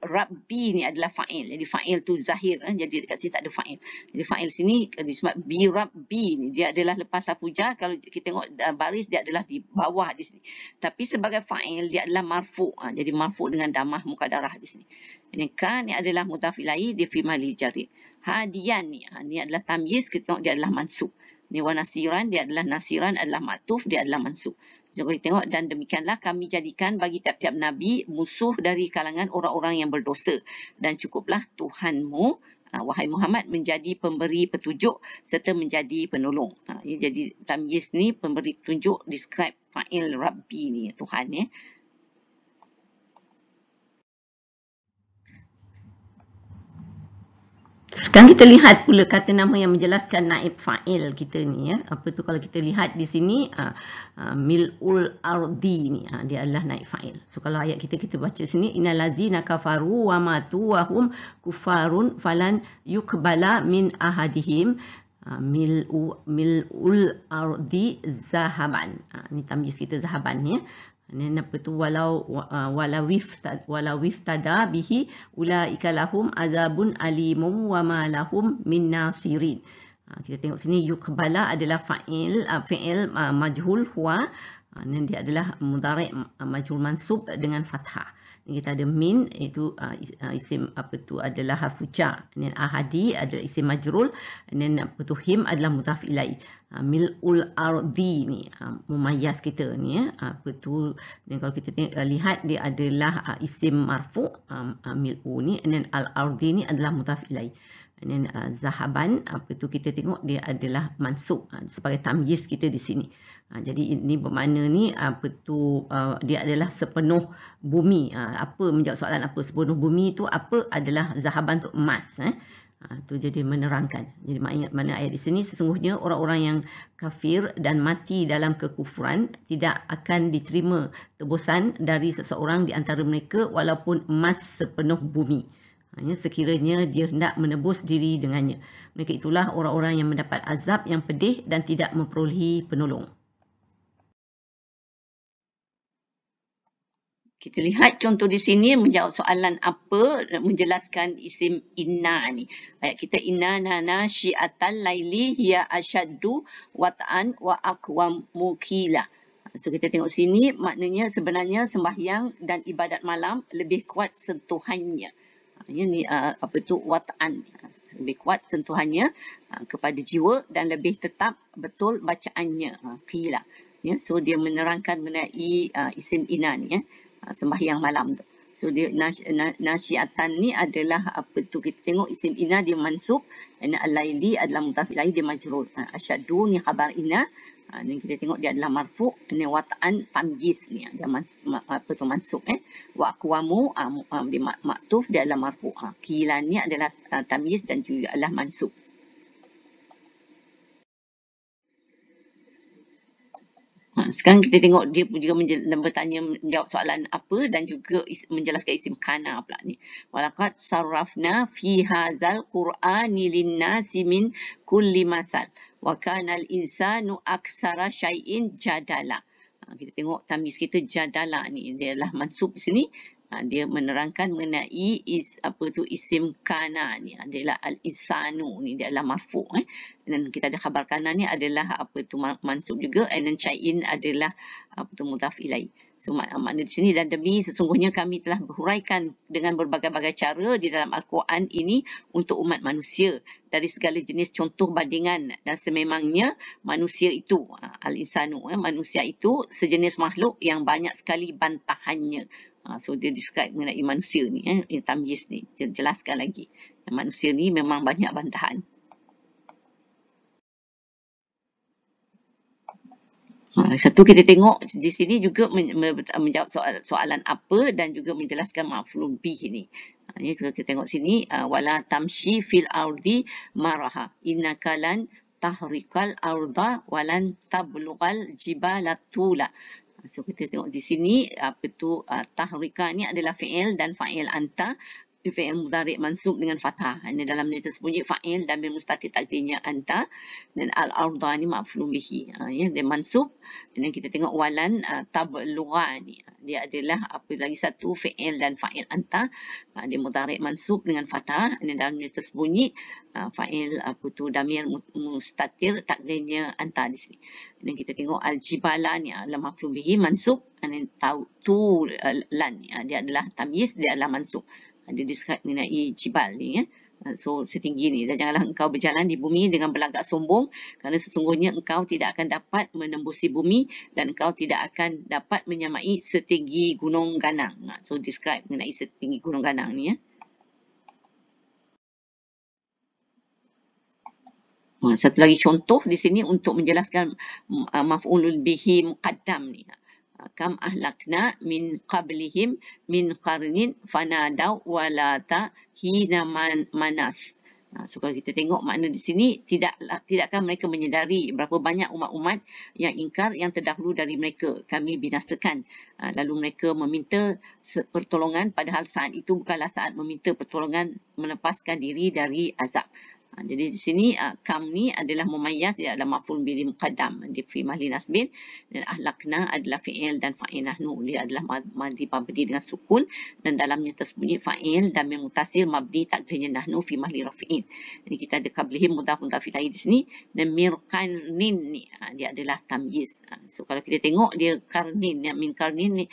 Rabbi ni adalah fa'il. Jadi fa'il tu zahir. Eh? Jadi dekat sini tak ada fa'il. Jadi fa'il sini disebut bi Rabbi ni. Dia adalah lepas sapuja. Kalau kita tengok ah, baris dia adalah di bawah di sini. Tapi sebagai fa'il dia adalah marfu. Ha? Jadi marfu dengan damah muka darah di sini. Ini kan ni adalah mutafilai di fimali jari. Hadian ni. Ha? Ni adalah tamyiz. Kita tengok dia adalah mansub. Ni wa nasiran. Dia adalah nasiran adalah matuf. Dia adalah mansub. Jadi tengok dan demikianlah kami jadikan bagi tiap-tiap nabi musuh dari kalangan orang-orang yang berdosa dan cukuplah Tuhanmu ah, wahai Muhammad menjadi pemberi petunjuk serta menjadi penolong. Ah, jadi Tamyiz ni pemberi petunjuk describe fa'il Rabbi ni Tuhan ya. Sekarang kita lihat pula kata nama yang menjelaskan naib fa'il kita ni ya. Apa tu kalau kita lihat di sini uh, uh, mil'ul ardi ni uh, dia adalah naib fa'il. So kalau ayat kita kita baca sini innalazina kafaru wa matu wa hum kufarun falan yukbala min ahadihim mil ul ardi zahaban. Ah uh, ni tamyiz kita zahaban ya ini apa tu walau wala wif wala wif tada bihi ulaika lahum azabun alimum wa ma lahum min nasirin ha, kita tengok sini yukbala adalah fa'il fa'il majhul huwa ha, dan dia adalah mudhari majhul mansub dengan fathah kita ada min itu uh, uh, isim apa tu adalah harfu jar dan ahadi adalah isim majrul dan apa tu him adalah mudhaf ilai uh, milul ardi ni uh, mumayyaz kita ni ya uh, apa tu dan kalau kita tengok, uh, lihat dia adalah uh, isim marfu um, uh, milu ni dan al ardi ni adalah mudhaf ilai dan uh, zahaban apa tu kita tengok dia adalah mansub uh, sebagai tamyiz kita di sini Ha, jadi ini bermakna ni apa tu uh, dia adalah sepenuh bumi. Ha, apa menjawab soalan apa sepenuh bumi itu apa adalah zahaban untuk emas. Eh? Ha, tu jadi menerangkan. Jadi makna, mana ayat di sini sesungguhnya orang-orang yang kafir dan mati dalam kekufuran tidak akan diterima tebusan dari seseorang di antara mereka walaupun emas sepenuh bumi. Hanya sekiranya dia hendak menebus diri dengannya. Mereka itulah orang-orang yang mendapat azab yang pedih dan tidak memperolehi penolong. Kita lihat contoh di sini menjawab soalan apa menjelaskan isim inna ni. Ayat kita inna nana syi'atan laili hiya asyaddu wat'an wa aqwam mukila. So kita tengok sini maknanya sebenarnya sembahyang dan ibadat malam lebih kuat sentuhannya. Ini uh, apa tu wat'an. Lebih kuat sentuhannya kepada jiwa dan lebih tetap betul bacaannya. Uh, kila. Yeah, so dia menerangkan mengenai isim inna ni. Yeah. Ah, sembahyang malam tu. So dia nas, nas, ni adalah apa tu kita tengok isim ina dia mansub dan al-laili adalah mutafil lain dia majrur. Ah, Asyadu ni khabar ina ah, dan kita tengok dia adalah marfu' ni wataan tamjiz ni dia mans, apa tu mansub eh. Wa aqwamu dia maktuf dia adalah marfu'. Ha, kilan adalah uh, tamjiz dan juga adalah mansub. Ah, sekarang kita tengok dia pun juga menjel, bertanya menjawab soalan apa dan juga is, menjelaskan isim kana pula ni. Walakat sarrafna fi hazal qur'ani linnasi min kulli masal. Wa kanal insanu aksara syai'in jadala. Ha, kita tengok tamis kita jadala ni. Dia lah mansub sini ha, dia menerangkan mengenai is apa tu isim kana ni adalah al isanu ni dia adalah marfu eh dan kita ada khabar kana ni adalah apa tu mansub juga dan then cain adalah apa tu mudhaf ilai so mak makna di sini dan demi sesungguhnya kami telah berhuraikan dengan berbagai-bagai cara di dalam al-Quran ini untuk umat manusia dari segala jenis contoh bandingan dan sememangnya manusia itu ha, al-insanu eh, manusia itu sejenis makhluk yang banyak sekali bantahannya Ha, so dia describe mengenai manusia ni. Eh, Tamyiz ni. Jelaskan lagi. Manusia ni memang banyak bantahan. Ha, satu kita tengok di sini juga menjawab soal, soalan apa dan juga menjelaskan maflum bih ni. Ha, ini kita tengok sini. Uh, wala tamshi fil ardi maraha kalan tahrikal arda walan tablugal tula. So kita tengok di sini apa tu uh, tahrika ni adalah fi'il dan fa'il anta di fi'il mudhari' mansub dengan fathah. Ini dalam dia tersebut fa'il dan bil mustatir takdirnya anta dan al-ardha ni maf'ulun bihi. Ha, ya dia mansub dan kita tengok walan ha, tabu lughah ni. Ha, dia adalah apa lagi satu fi'il dan fa'il anta dia mudhari' mansub dengan fathah. Ini dalam dia tersebut fa'il apa tu damir mustatir takdirnya anta di sini. Dan kita tengok al-jibala ni adalah maf'ulun bihi mansub dan tau tu lan dia adalah tamyiz dia adalah mansub dia describe mengenai Jibal ni ya. So setinggi ni dan janganlah engkau berjalan di bumi dengan belagak sombong kerana sesungguhnya engkau tidak akan dapat menembusi bumi dan engkau tidak akan dapat menyamai setinggi gunung ganang. Ah, so describe mengenai setinggi gunung ganang ni ya. Satu lagi contoh di sini untuk menjelaskan mm, maf'ulul bihi muqaddam ni kam ahlakna min qablihim min qarnin fanadaw wala ta hina man, manas. Ha, so kalau kita tengok makna di sini, tidak tidakkan mereka menyedari berapa banyak umat-umat yang ingkar yang terdahulu dari mereka. Kami binasakan. Ha, lalu mereka meminta pertolongan padahal saat itu bukanlah saat meminta pertolongan melepaskan diri dari azab. Ha, jadi di sini uh, kam ni adalah mumayyaz dia adalah maful bil muqaddam di fi mahli nasbin dan ahlakna adalah fi'il dan fa'inahnu dia adalah madhi mabdi dengan sukun dan dalamnya tersembunyi fa'il dan mutasil mabdi takdirnya nahnu fi mahli rafi'in jadi kita ada qablihi mudaf mudaf ilaihi di sini dan mirqanin ni ah, dia adalah tamyiz ah, so kalau kita tengok dia karnin ya min karnin ni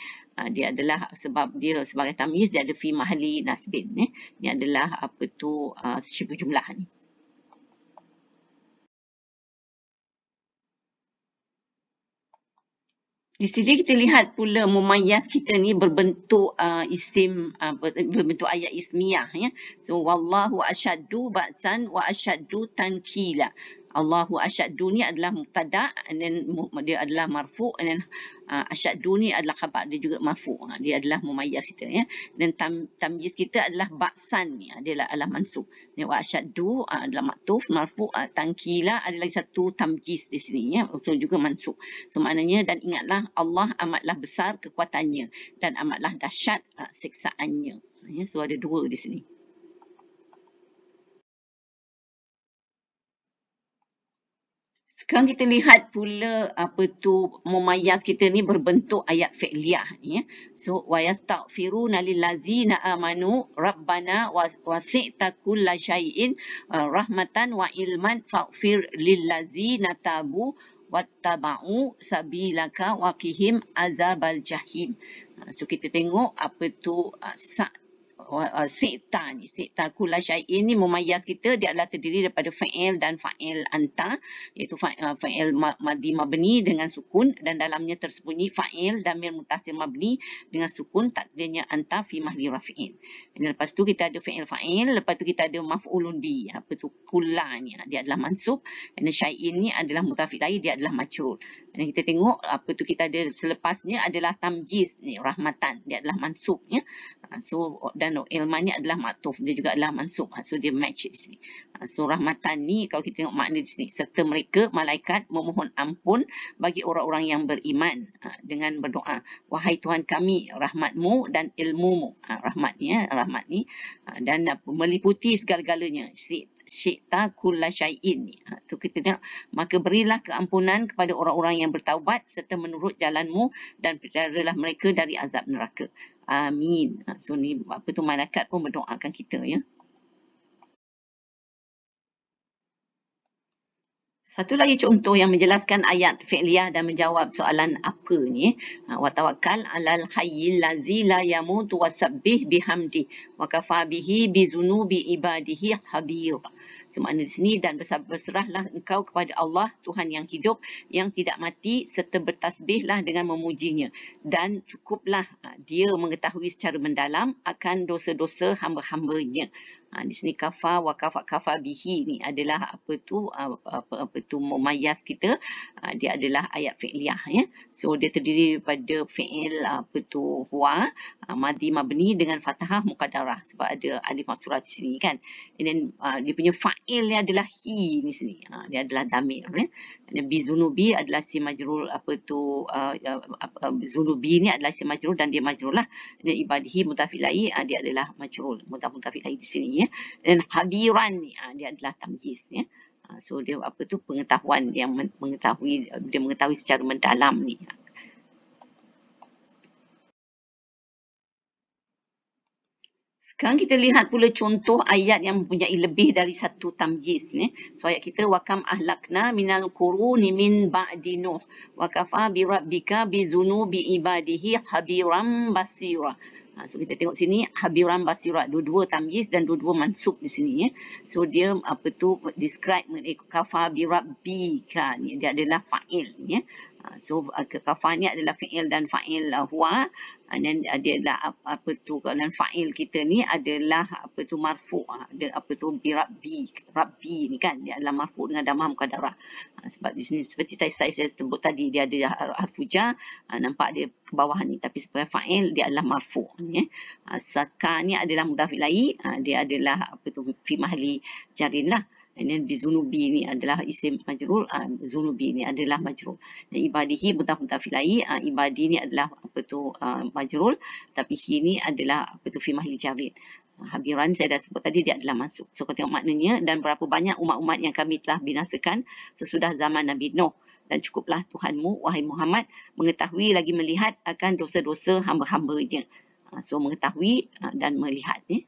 dia adalah sebab dia sebagai tamyiz dia ada fi mahli nasbin ni adalah apa tu uh, sebuah jumlah ni Di sini kita lihat pula mumayyaz kita ni berbentuk uh, isim uh, berbentuk ayat ismiyah ya. So wallahu asyaddu ba'san wa asyaddu tankila. Allahu asyaddu ni adalah mubtada and then dia adalah marfu and then uh, asyaddu ni adalah khabar dia juga marfu ha, dia adalah mumayyiz kita ya dan tam, tamyiz kita adalah ba'san ni ya. dia lah, adalah alam mansub ni ya, wa asyaddu uh, adalah maktuf marfu uh, tangkila ada lagi satu tamyiz di sini ya so juga mansub so maknanya dan ingatlah Allah amatlah besar kekuatannya dan amatlah dahsyat uh, siksaannya ya so ada dua di sini Sekarang kita lihat pula apa tu mumayyaz kita ni berbentuk ayat fi'liyah ni ya. So wayastaghfiruna lil ladzina amanu rabbana wasi'ta kulla shay'in uh, rahmatan wa ilman faghfir lil ladzina tabu wattaba'u sabilaka waqihim azabal jahim. Uh, so kita tengok apa tu uh, sa' Uh, sikta lah ni, sikta kula syai'in ini memayas kita, dia adalah terdiri daripada fa'il dan fa'il anta, iaitu uh, fa'il madi mabni dengan sukun, dan dalamnya tersembunyi fa'il damir mutasir mabni dengan sukun, tak takdirnya anta fi mahli rafi'in. Lepas tu kita ada fa'il fa'il, lepas tu kita ada maf'ulun bi, apa tu kula ni, dia adalah mansub, dan syai'in ini adalah mutafiq lagi dia adalah macul. Dan kita tengok apa tu kita ada selepasnya adalah tamjiz ni, rahmatan, dia adalah mansub uh, So, dan Tanuk. Ilmannya adalah maktuf. Dia juga adalah mansub. Ha, so, dia match di sini. Ha, so, rahmatan ni kalau kita tengok makna di sini. Serta mereka, malaikat, memohon ampun bagi orang-orang yang beriman ha, dengan berdoa. Wahai Tuhan kami, rahmatmu dan ilmumu. Rahmat ni, eh, rahmat ni. Dan meliputi segala-galanya syi'ta kulla syai'in. Itu ha, kita tengok. Maka berilah keampunan kepada orang-orang yang bertaubat serta menurut jalanmu dan peralalah mereka dari azab neraka. Amin. Ha, so ni apa tu malaikat pun berdoakan kita ya. Satu lagi contoh yang menjelaskan ayat fi'liyah dan menjawab soalan apa ni. Ha, wa tawakkal alal hayyil ladzi la yamutu wasabbih bihamdi wa kafabihi bi dzunubi ibadihi khabir. Semakna di sini dan berserahlah engkau kepada Allah Tuhan yang hidup yang tidak mati serta bertasbihlah dengan memujinya. Dan cukuplah ha, dia mengetahui secara mendalam akan dosa-dosa hamba-hambanya. Ha, di sini kafa wa kafa kafa bihi ni adalah apa tu ah, apa apa tu mumayyaz kita ha, dia adalah ayat fi'liyah ya so dia terdiri daripada fi'il apa tu huwa ha, madhi mabni dengan fathah muqaddarah sebab ada alif masrurah di sini kan and then ha, dia punya fa'il ni adalah hi ni sini ha, dia adalah damir ya bi zunubi adalah si majrur apa tu uh, uh, zunubi ni adalah si majrur dan dia majrur lah dia ibadihi mutafilai ha, dia adalah majrur mutafilai di sini ya ya dan khabiran ni uh, dia adalah tamjiz, ya uh, so dia apa tu pengetahuan yang mengetahui dia mengetahui secara mendalam ni Sekarang kita lihat pula contoh ayat yang mempunyai lebih dari satu tamjiz ni. Ya. So ayat kita wakam ahlakna minal quruni min ba'di nuh wa kafa bi rabbika bi zunubi ibadihi khabiran basira. Ha, so kita tengok sini habiran basirat dua-dua tamyiz dan dua-dua mansub di sini ya. So dia apa tu describe mengenai kafa bi rabbi kan. Ya. Dia adalah fa'il ya. Ah, so, ah, kafah ni adalah fi'il dan fa'il ah, huwa. And then, adalah apa tu, dan fa'il kita ni adalah apa tu marfu' dan apa tu birabbi. Rabbi ni kan, dia adalah marfu' dengan damah kadara Sebab di sini, seperti tadi saya sebut tadi, dia ada harfuja. Nampak dia ke bawah ni. Tapi sebagai fa'il, dia adalah marfu' ni. Saka eh. ni adalah mudafi'lai. Dia adalah apa tu, fi mahli jarin ini bizunubi ini adalah isim majrul. Uh, ah, zunubi ini adalah majrul. Dan ibadihi mutaf mutafilai. Uh, ibadi ini ah, adalah apa tu uh, ah, majrul. Tapi hi ini adalah apa tu fimahli jarin. Habiran saya dah sebut tadi dia adalah masuk. So kau tengok maknanya dan berapa banyak umat-umat yang kami telah binasakan sesudah zaman Nabi Nuh. Dan cukuplah Tuhanmu, wahai Muhammad, mengetahui lagi melihat akan dosa-dosa hamba-hambanya. So mengetahui dan melihat. Eh.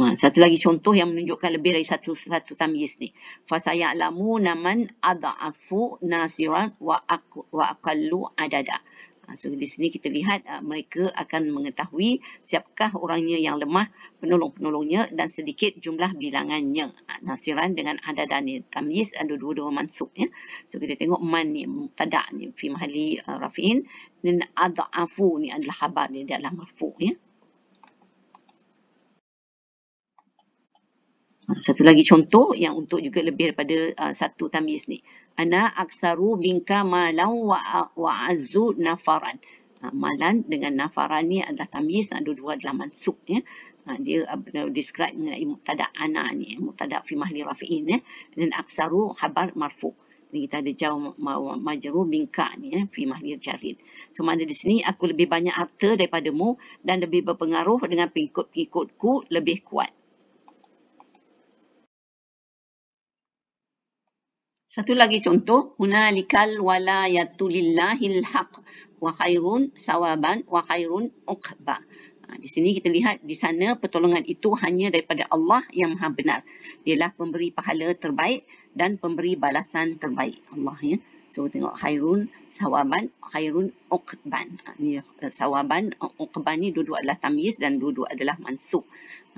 Ha, satu lagi contoh yang menunjukkan lebih dari satu-satu tamyiz ni. Fasaya'lamu naman adha'afu nasiran wa wa'akallu adada. Ha, so, di sini kita lihat uh, mereka akan mengetahui siapakah orangnya yang lemah, penolong-penolongnya dan sedikit jumlah bilangannya. Uh, nasiran dengan adada ni. Tamyiz ada dua-dua mansuk. Ya. So, kita tengok man ni, mutadak ni, fi mahali uh, rafi'in. Dan adha'afu ni adalah khabar ni, dia adalah marfu' ya. Satu lagi contoh yang untuk juga lebih daripada uh, satu tamis ni. Ana aksaru bingka malam wa, uh, wa azu nafaran. Ha, malan dengan nafaran ni adalah tamis, ada dua adalah mansuk. Ya. Ha, eh. uh, dia uh, describe mengenai muqtadak ana ni, eh, muqtadak fi mahli rafi'in. Ya. Dan aksaru habar marfu. Ini kita ada jauh ma majru bingka ni, ya, fi mahli jarid. So, mana di sini, aku lebih banyak harta mu dan lebih berpengaruh dengan pengikut-pengikutku lebih kuat. Satu lagi contoh, hunalikal walayatu lillahil haq wa khairun sawaban wa khairun uqba. Ha, di sini kita lihat di sana pertolongan itu hanya daripada Allah yang maha benar. Dialah pemberi pahala terbaik dan pemberi balasan terbaik. Allah ya. So tengok khairun sawaban khairun uqban. Ini ha, eh, sawaban eh, uqban ni dua-dua adalah tamyiz dan dua-dua adalah mansuk.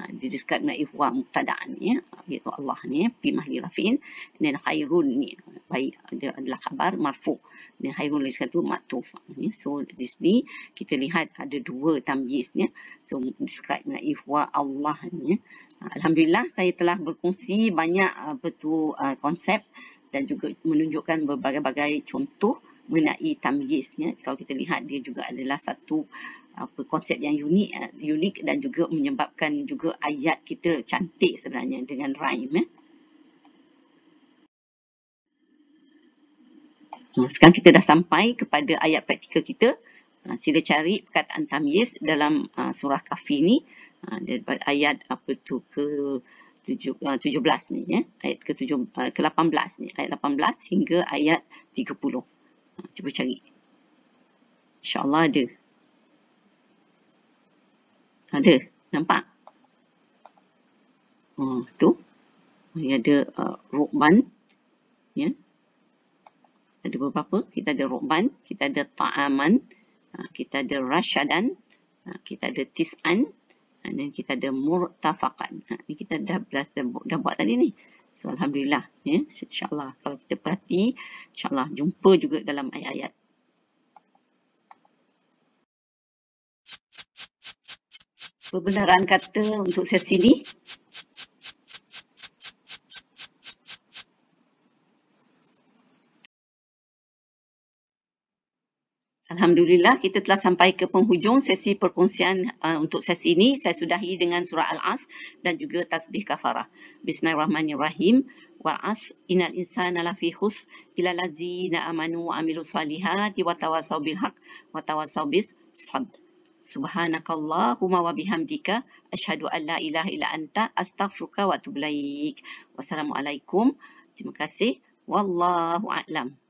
Ha, dia describe mengenai huwa muqtadaan ya. Eh, iaitu Allah ni pi mahli rafin. Dan khairun ni baik dia adalah khabar marfu. Dan khairun lagi sekali tu maktuf. Ha, so di sini kita lihat ada dua tamyiz ya. So describe mengenai huwa Allah ni. Ha, Alhamdulillah saya telah berkongsi banyak betul konsep dan juga menunjukkan berbagai-bagai contoh mengenai tamyiz ya. kalau kita lihat dia juga adalah satu apa konsep yang unik eh, unik dan juga menyebabkan juga ayat kita cantik sebenarnya dengan rhyme ya. sekarang kita dah sampai kepada ayat praktikal kita sila cari perkataan tamyiz dalam ah, surah kafi ni ah, daripada ayat apa tu ke 17 ah, ni ya ayat ke 7 ke 18 ni ayat 18 hingga ayat 30 Cuba cari. InsyaAllah ada. Ada. Nampak? Oh, tu. Ini ada uh, rukban. Ya. Ada beberapa. Kita ada rukban. Kita ada ta'aman. Ha, kita ada rasyadan. Ha, kita ada tis'an. Dan kita ada murtafakan. Ini kita dah, dah, dah buat tadi ni. So, Alhamdulillah. Ya, InsyaAllah kalau kita perhati, insyaAllah jumpa juga dalam ayat-ayat. Kebenaran kata untuk sesi ini, Alhamdulillah kita telah sampai ke penghujung sesi perkongsian uh, untuk sesi ini. Saya sudahi dengan surah Al-As dan juga tasbih kafarah. Bismillahirrahmanirrahim. Wal'as innal insana lafi khus ila lazina amanu wa amilu salihati wa tawasaw bilhaq wa tawasaw bis sab. Subhanakallahumma wa bihamdika ashadu an la ilaha ila anta astaghfiruka wa tublaik. Wassalamualaikum. Terima kasih. Wallahu a'lam.